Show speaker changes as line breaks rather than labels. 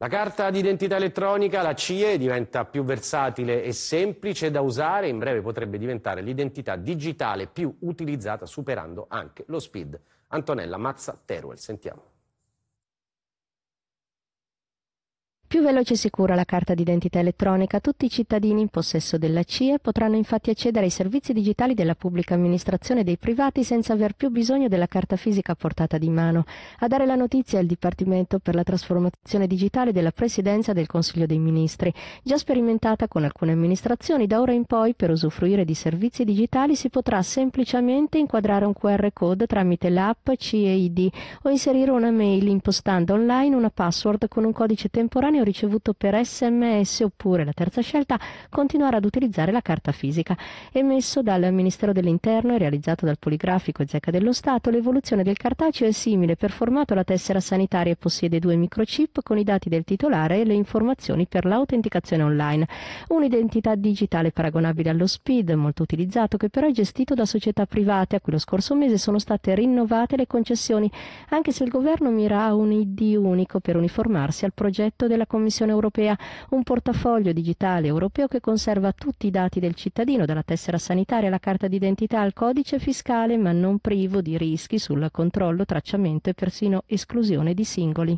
La carta d'identità elettronica, la CIE, diventa più versatile e semplice da usare, in breve potrebbe diventare l'identità digitale più utilizzata superando anche lo SPID. Antonella Mazza Teruel, sentiamo.
Più veloce e sicura la carta d'identità elettronica, tutti i cittadini in possesso della CIE potranno infatti accedere ai servizi digitali della pubblica amministrazione e dei privati senza aver più bisogno della carta fisica portata di mano. A dare la notizia è il Dipartimento per la trasformazione digitale della Presidenza del Consiglio dei Ministri, già sperimentata con alcune amministrazioni, da ora in poi per usufruire di servizi digitali si potrà semplicemente inquadrare un QR code tramite l'app CEID o inserire una mail impostando online una password con un codice temporaneo ho ricevuto per sms oppure la terza scelta continuare ad utilizzare la carta fisica. Emesso dal Ministero dell'Interno e realizzato dal Poligrafico e Zecca dello Stato, l'evoluzione del cartaceo è simile per formato alla tessera sanitaria e possiede due microchip con i dati del titolare e le informazioni per l'autenticazione online. Un'identità digitale paragonabile allo SPID, molto utilizzato, che però è gestito da società private a cui lo scorso mese sono state rinnovate le concessioni, anche se il governo mira a un ID unico per uniformarsi al progetto della Commissione europea un portafoglio digitale europeo che conserva tutti i dati del cittadino, dalla tessera sanitaria alla carta d'identità al codice fiscale, ma non privo di rischi sul controllo, tracciamento e persino esclusione di singoli.